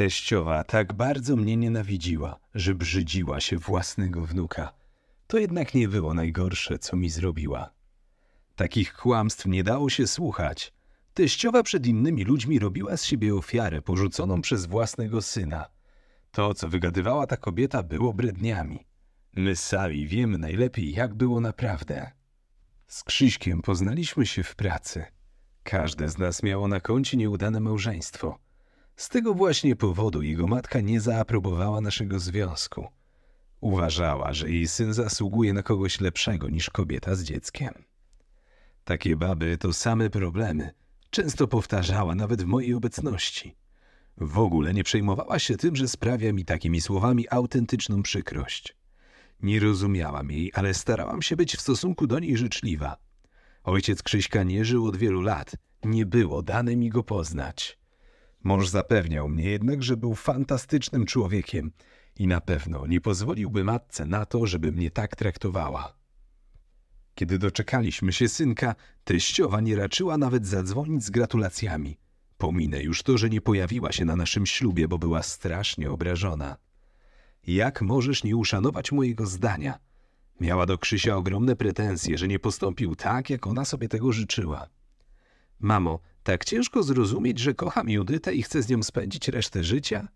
Teściowa tak bardzo mnie nienawidziła, że brzydziła się własnego wnuka. To jednak nie było najgorsze, co mi zrobiła. Takich kłamstw nie dało się słuchać. Teściowa przed innymi ludźmi robiła z siebie ofiarę porzuconą przez własnego syna. To, co wygadywała ta kobieta, było bredniami. My sami wiemy najlepiej, jak było naprawdę. Z Krzyśkiem poznaliśmy się w pracy. Każde z nas miało na koncie nieudane małżeństwo – z tego właśnie powodu jego matka nie zaaprobowała naszego związku. Uważała, że jej syn zasługuje na kogoś lepszego niż kobieta z dzieckiem. Takie baby to same problemy. Często powtarzała nawet w mojej obecności. W ogóle nie przejmowała się tym, że sprawia mi takimi słowami autentyczną przykrość. Nie rozumiałam jej, ale starałam się być w stosunku do niej życzliwa. Ojciec Krzyśka nie żył od wielu lat. Nie było dane mi go poznać. Mąż zapewniał mnie jednak, że był fantastycznym człowiekiem i na pewno nie pozwoliłby matce na to, żeby mnie tak traktowała. Kiedy doczekaliśmy się synka, teściowa nie raczyła nawet zadzwonić z gratulacjami. Pominę już to, że nie pojawiła się na naszym ślubie, bo była strasznie obrażona. Jak możesz nie uszanować mojego zdania? Miała do Krzysia ogromne pretensje, że nie postąpił tak, jak ona sobie tego życzyła. Mamo, tak ciężko zrozumieć, że kocham Judytę i chcę z nią spędzić resztę życia?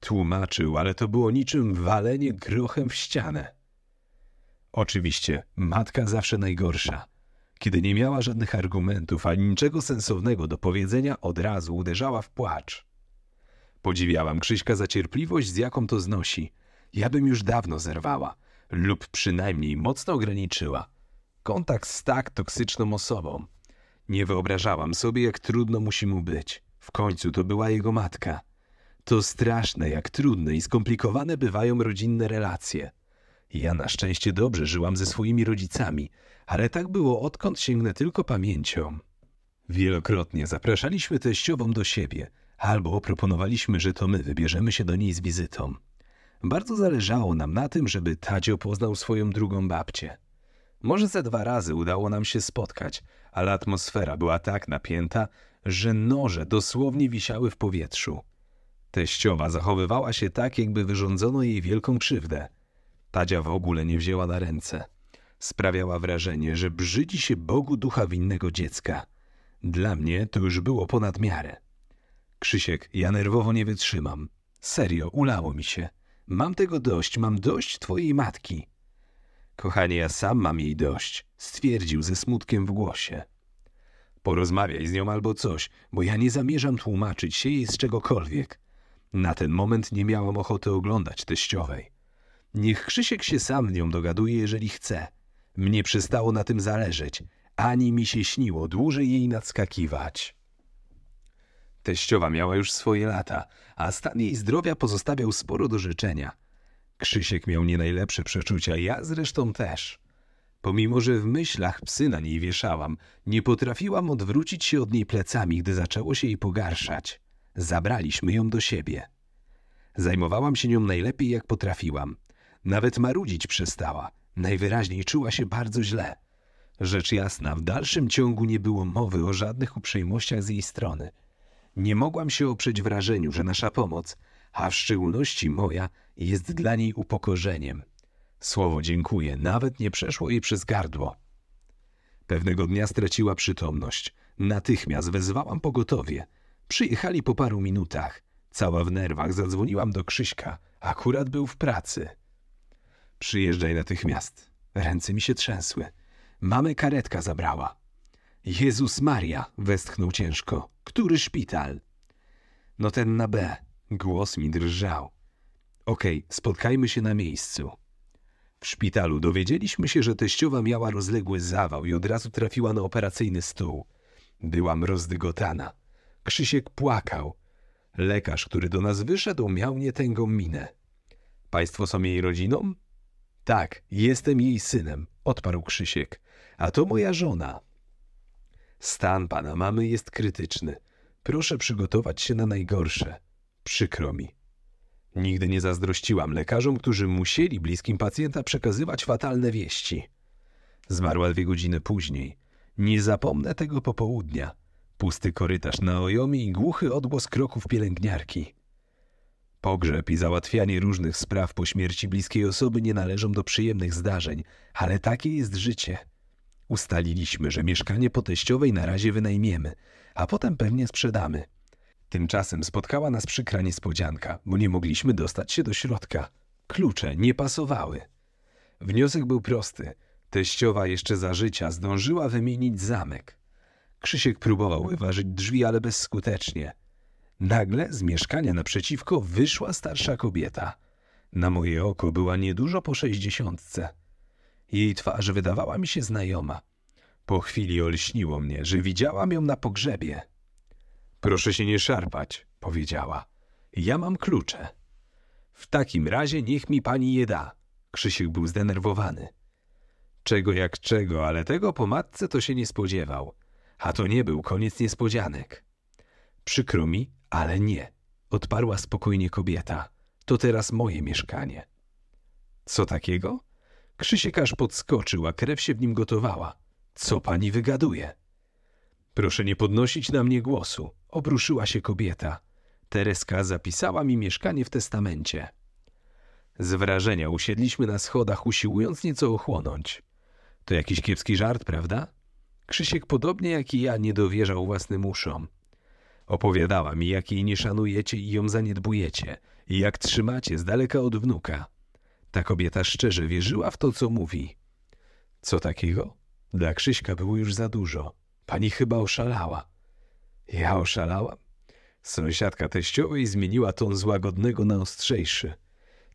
Tłumaczył, ale to było niczym walenie grochem w ścianę. Oczywiście, matka zawsze najgorsza. Kiedy nie miała żadnych argumentów ani niczego sensownego do powiedzenia, od razu uderzała w płacz. Podziwiałam Krzyśka za cierpliwość, z jaką to znosi. Ja bym już dawno zerwała, lub przynajmniej mocno ograniczyła, kontakt z tak toksyczną osobą. Nie wyobrażałam sobie, jak trudno musi mu być. W końcu to była jego matka. To straszne, jak trudne i skomplikowane bywają rodzinne relacje. Ja na szczęście dobrze żyłam ze swoimi rodzicami, ale tak było odkąd sięgnę tylko pamięcią. Wielokrotnie zapraszaliśmy teściową do siebie, albo proponowaliśmy, że to my wybierzemy się do niej z wizytą. Bardzo zależało nam na tym, żeby Tadzio poznał swoją drugą babcię. Może ze dwa razy udało nam się spotkać, ale atmosfera była tak napięta, że noże dosłownie wisiały w powietrzu. Teściowa zachowywała się tak, jakby wyrządzono jej wielką krzywdę. Tadzia w ogóle nie wzięła na ręce. Sprawiała wrażenie, że brzydzi się Bogu ducha winnego dziecka. Dla mnie to już było ponad miarę. Krzysiek, ja nerwowo nie wytrzymam. Serio, ulało mi się. Mam tego dość, mam dość twojej matki. Kochanie, ja sam mam jej dość, stwierdził ze smutkiem w głosie. Porozmawiaj z nią albo coś, bo ja nie zamierzam tłumaczyć się jej z czegokolwiek. Na ten moment nie miałam ochoty oglądać teściowej. Niech Krzysiek się sam nią dogaduje, jeżeli chce. Mnie przestało na tym zależeć. Ani mi się śniło dłużej jej nadskakiwać. Teściowa miała już swoje lata, a stan jej zdrowia pozostawiał sporo do życzenia – Krzysiek miał nie najlepsze przeczucia, ja zresztą też. Pomimo, że w myślach psy na niej wieszałam, nie potrafiłam odwrócić się od niej plecami, gdy zaczęło się jej pogarszać. Zabraliśmy ją do siebie. Zajmowałam się nią najlepiej, jak potrafiłam. Nawet marudzić przestała. Najwyraźniej czuła się bardzo źle. Rzecz jasna, w dalszym ciągu nie było mowy o żadnych uprzejmościach z jej strony. Nie mogłam się oprzeć wrażeniu, że nasza pomoc a w szczególności moja, jest dla niej upokorzeniem. Słowo dziękuję nawet nie przeszło jej przez gardło. Pewnego dnia straciła przytomność. Natychmiast wezwałam pogotowie. Przyjechali po paru minutach. Cała w nerwach zadzwoniłam do Krzyśka. Akurat był w pracy. Przyjeżdżaj natychmiast. Ręce mi się trzęsły. Mamy karetka zabrała. Jezus Maria, westchnął ciężko. Który szpital? No ten na B. Głos mi drżał. Okej, okay, spotkajmy się na miejscu. W szpitalu dowiedzieliśmy się, że teściowa miała rozległy zawał i od razu trafiła na operacyjny stół. Byłam rozdygotana. Krzysiek płakał. Lekarz, który do nas wyszedł, miał nietęgą minę. Państwo są jej rodziną? Tak, jestem jej synem, odparł Krzysiek. A to moja żona. Stan pana mamy jest krytyczny. Proszę przygotować się na najgorsze. Przykro mi. Nigdy nie zazdrościłam lekarzom, którzy musieli bliskim pacjenta przekazywać fatalne wieści. Zmarła dwie godziny później. Nie zapomnę tego popołudnia. Pusty korytarz na Ojomi i głuchy odgłos kroków pielęgniarki. Pogrzeb i załatwianie różnych spraw po śmierci bliskiej osoby nie należą do przyjemnych zdarzeń, ale takie jest życie. Ustaliliśmy, że mieszkanie po teściowej na razie wynajmiemy, a potem pewnie sprzedamy. Tymczasem spotkała nas przykra niespodzianka, bo nie mogliśmy dostać się do środka. Klucze nie pasowały. Wniosek był prosty. Teściowa jeszcze za życia zdążyła wymienić zamek. Krzysiek próbował wyważyć drzwi, ale bezskutecznie. Nagle z mieszkania naprzeciwko wyszła starsza kobieta. Na moje oko była niedużo po sześćdziesiątce. Jej twarz wydawała mi się znajoma. Po chwili olśniło mnie, że widziałam ją na pogrzebie. Proszę się nie szarpać, powiedziała. Ja mam klucze. W takim razie niech mi pani je da. Krzysiek był zdenerwowany. Czego jak czego, ale tego po matce to się nie spodziewał. A to nie był koniec niespodzianek. Przykro mi, ale nie, odparła spokojnie kobieta. To teraz moje mieszkanie. Co takiego? Krzysiek aż podskoczył, a krew się w nim gotowała. Co pani wygaduje? Proszę nie podnosić na mnie głosu, Obruszyła się kobieta. Tereska zapisała mi mieszkanie w testamencie. Z wrażenia usiedliśmy na schodach, usiłując nieco ochłonąć. To jakiś kiepski żart, prawda? Krzysiek podobnie jak i ja nie dowierzał własnym uszom. Opowiadała mi, jak jej nie szanujecie i ją zaniedbujecie, i jak trzymacie z daleka od wnuka. Ta kobieta szczerze wierzyła w to, co mówi. Co takiego? Dla Krzyśka było już za dużo. Pani chyba oszalała. Ja oszalałam. Sąsiadka teściowej zmieniła ton z łagodnego na ostrzejszy.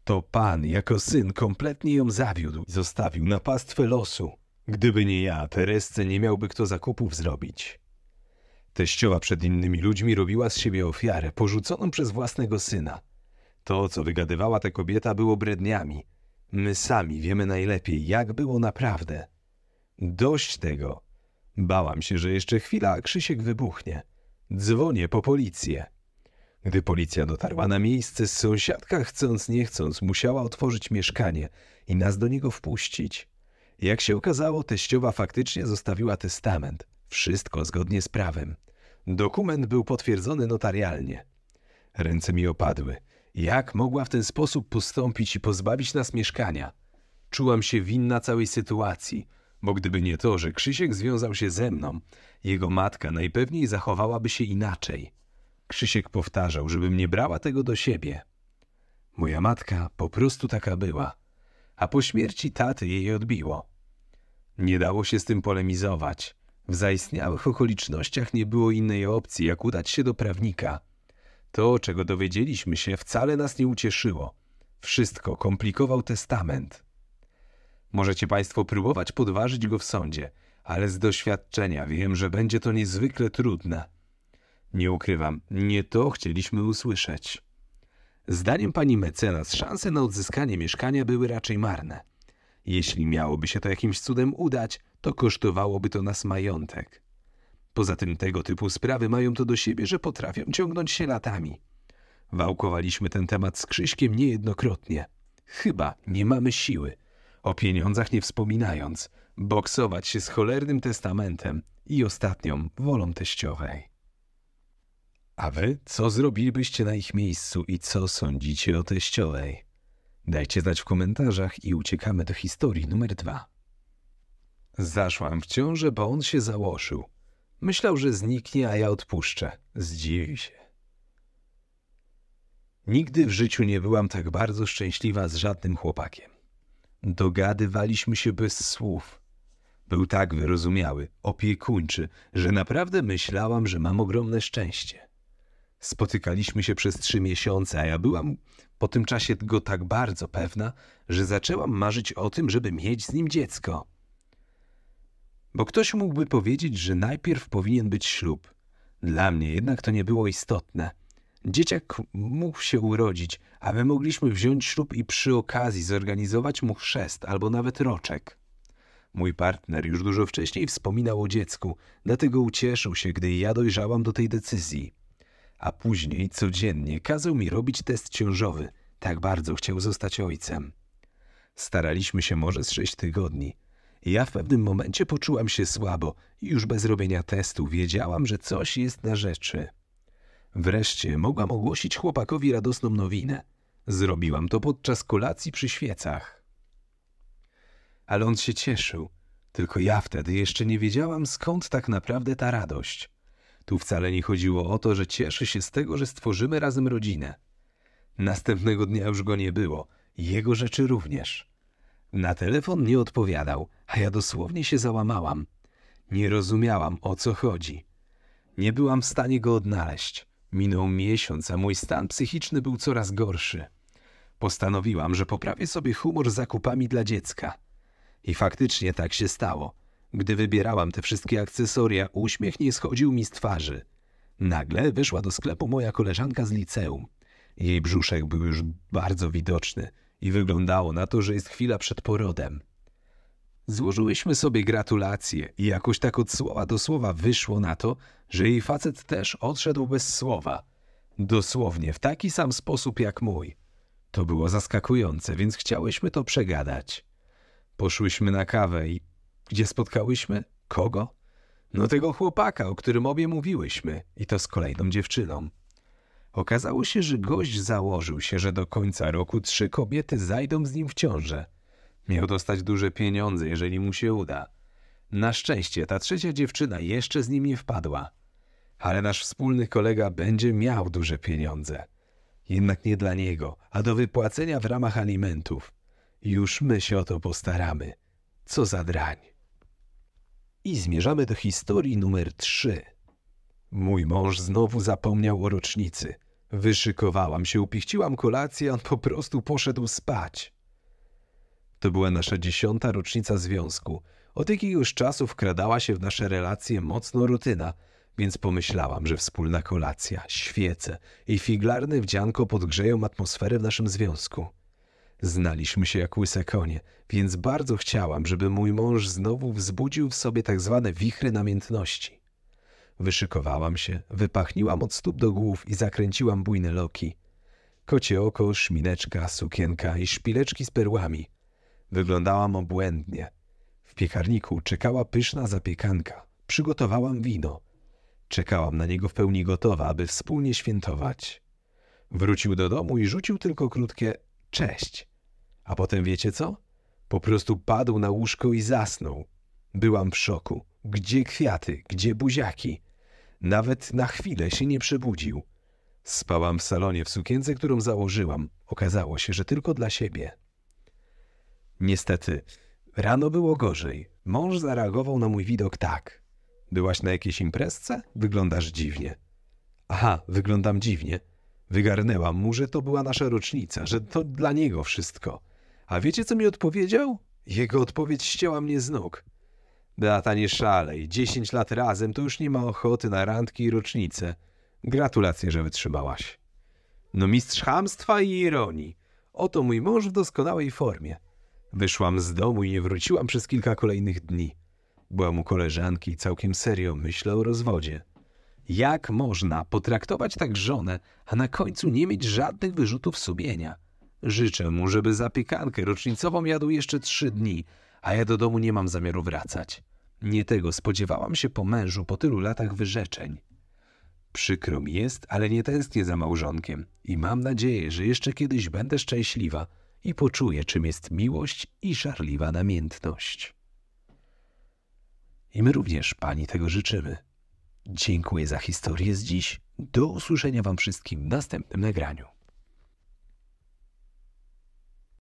To pan, jako syn, kompletnie ją zawiódł i zostawił na pastwę losu. Gdyby nie ja, Teresce nie miałby kto zakupów zrobić. Teściowa przed innymi ludźmi robiła z siebie ofiarę, porzuconą przez własnego syna. To, co wygadywała ta kobieta, było bredniami. My sami wiemy najlepiej, jak było naprawdę. Dość tego. Bałam się, że jeszcze chwila, a Krzysiek wybuchnie – Dzwonię po policję. Gdy policja dotarła na miejsce, sąsiadka chcąc nie chcąc musiała otworzyć mieszkanie i nas do niego wpuścić. Jak się okazało, teściowa faktycznie zostawiła testament. Wszystko zgodnie z prawem. Dokument był potwierdzony notarialnie. Ręce mi opadły. Jak mogła w ten sposób postąpić i pozbawić nas mieszkania? Czułam się winna całej sytuacji. Bo gdyby nie to, że Krzysiek związał się ze mną, jego matka najpewniej zachowałaby się inaczej. Krzysiek powtarzał, żebym nie brała tego do siebie. Moja matka po prostu taka była, a po śmierci taty jej odbiło. Nie dało się z tym polemizować. W zaistniałych okolicznościach nie było innej opcji, jak udać się do prawnika. To, czego dowiedzieliśmy się, wcale nas nie ucieszyło. Wszystko komplikował testament. Możecie Państwo próbować podważyć go w sądzie, ale z doświadczenia wiem, że będzie to niezwykle trudne. Nie ukrywam, nie to chcieliśmy usłyszeć. Zdaniem pani mecenas szanse na odzyskanie mieszkania były raczej marne. Jeśli miałoby się to jakimś cudem udać, to kosztowałoby to nas majątek. Poza tym tego typu sprawy mają to do siebie, że potrafią ciągnąć się latami. Wałkowaliśmy ten temat z Krzyśkiem niejednokrotnie. Chyba nie mamy siły – o pieniądzach nie wspominając, boksować się z cholernym testamentem i ostatnią wolą teściowej. A wy co zrobilibyście na ich miejscu i co sądzicie o teściowej? Dajcie znać w komentarzach i uciekamy do historii numer dwa. Zaszłam w ciążę, bo on się założył. Myślał, że zniknie, a ja odpuszczę. Zdziwi się. Nigdy w życiu nie byłam tak bardzo szczęśliwa z żadnym chłopakiem. Dogadywaliśmy się bez słów. Był tak wyrozumiały, opiekuńczy, że naprawdę myślałam, że mam ogromne szczęście. Spotykaliśmy się przez trzy miesiące, a ja byłam po tym czasie go tak bardzo pewna, że zaczęłam marzyć o tym, żeby mieć z nim dziecko. Bo ktoś mógłby powiedzieć, że najpierw powinien być ślub. Dla mnie jednak to nie było istotne. Dzieciak mógł się urodzić, a my mogliśmy wziąć ślub i przy okazji zorganizować mu chrzest albo nawet roczek. Mój partner już dużo wcześniej wspominał o dziecku, dlatego ucieszył się, gdy ja dojrzałam do tej decyzji. A później codziennie kazał mi robić test ciążowy. Tak bardzo chciał zostać ojcem. Staraliśmy się może z sześć tygodni. Ja w pewnym momencie poczułam się słabo i już bez robienia testu wiedziałam, że coś jest na rzeczy. Wreszcie mogłam ogłosić chłopakowi radosną nowinę. Zrobiłam to podczas kolacji przy świecach. Ale on się cieszył. Tylko ja wtedy jeszcze nie wiedziałam, skąd tak naprawdę ta radość. Tu wcale nie chodziło o to, że cieszy się z tego, że stworzymy razem rodzinę. Następnego dnia już go nie było, jego rzeczy również. Na telefon nie odpowiadał, a ja dosłownie się załamałam. Nie rozumiałam, o co chodzi. Nie byłam w stanie go odnaleźć. Minął miesiąc, a mój stan psychiczny był coraz gorszy. Postanowiłam, że poprawię sobie humor zakupami dla dziecka. I faktycznie tak się stało. Gdy wybierałam te wszystkie akcesoria, uśmiech nie schodził mi z twarzy. Nagle wyszła do sklepu moja koleżanka z liceum. Jej brzuszek był już bardzo widoczny i wyglądało na to, że jest chwila przed porodem. Złożyłyśmy sobie gratulacje i jakoś tak od słowa do słowa wyszło na to, że jej facet też odszedł bez słowa. Dosłownie w taki sam sposób jak mój. To było zaskakujące, więc chciałyśmy to przegadać. Poszłyśmy na kawę i gdzie spotkałyśmy? Kogo? No tego chłopaka, o którym obie mówiłyśmy i to z kolejną dziewczyną. Okazało się, że gość założył się, że do końca roku trzy kobiety zajdą z nim w ciążę – Miał dostać duże pieniądze, jeżeli mu się uda. Na szczęście ta trzecia dziewczyna jeszcze z nim nie wpadła. Ale nasz wspólny kolega będzie miał duże pieniądze. Jednak nie dla niego, a do wypłacenia w ramach alimentów. Już my się o to postaramy. Co za drań. I zmierzamy do historii numer 3. Mój mąż znowu zapomniał o rocznicy. Wyszykowałam się, upichciłam kolację, on po prostu poszedł spać. To była nasza dziesiąta rocznica związku. Od jakiegoś czasu wkradała się w nasze relacje mocno rutyna, więc pomyślałam, że wspólna kolacja, świece i figlarne wdzianko podgrzeją atmosferę w naszym związku. Znaliśmy się jak łyse konie, więc bardzo chciałam, żeby mój mąż znowu wzbudził w sobie tak zwane wichry namiętności. Wyszykowałam się, wypachniłam od stóp do głów i zakręciłam bujne loki. Kocie oko, szmineczka, sukienka i szpileczki z perłami – Wyglądałam obłędnie. W piekarniku czekała pyszna zapiekanka. Przygotowałam wino. Czekałam na niego w pełni gotowa, aby wspólnie świętować. Wrócił do domu i rzucił tylko krótkie cześć. A potem wiecie co? Po prostu padł na łóżko i zasnął. Byłam w szoku. Gdzie kwiaty? Gdzie buziaki? Nawet na chwilę się nie przebudził. Spałam w salonie w sukience, którą założyłam. Okazało się, że tylko dla siebie. Niestety, rano było gorzej. Mąż zareagował na mój widok tak. Byłaś na jakiejś imprezce? Wyglądasz dziwnie. Aha, wyglądam dziwnie. Wygarnęłam mu, że to była nasza rocznica, że to dla niego wszystko. A wiecie, co mi odpowiedział? Jego odpowiedź ścięła mnie z nóg. Beata, nie szalej. Dziesięć lat razem to już nie ma ochoty na randki i rocznice. Gratulacje, że wytrzymałaś. No mistrz chamstwa i ironii. Oto mój mąż w doskonałej formie. Wyszłam z domu i nie wróciłam przez kilka kolejnych dni. Byłam u koleżanki i całkiem serio myślę o rozwodzie. Jak można potraktować tak żonę, a na końcu nie mieć żadnych wyrzutów sumienia? Życzę mu, żeby zapiekankę rocznicową jadł jeszcze trzy dni, a ja do domu nie mam zamiaru wracać. Nie tego spodziewałam się po mężu po tylu latach wyrzeczeń. Przykro mi jest, ale nie tęsknię za małżonkiem i mam nadzieję, że jeszcze kiedyś będę szczęśliwa – i poczuje, czym jest miłość i żarliwa namiętność. I my również Pani tego życzymy. Dziękuję za historię z dziś. Do usłyszenia Wam wszystkim w następnym nagraniu.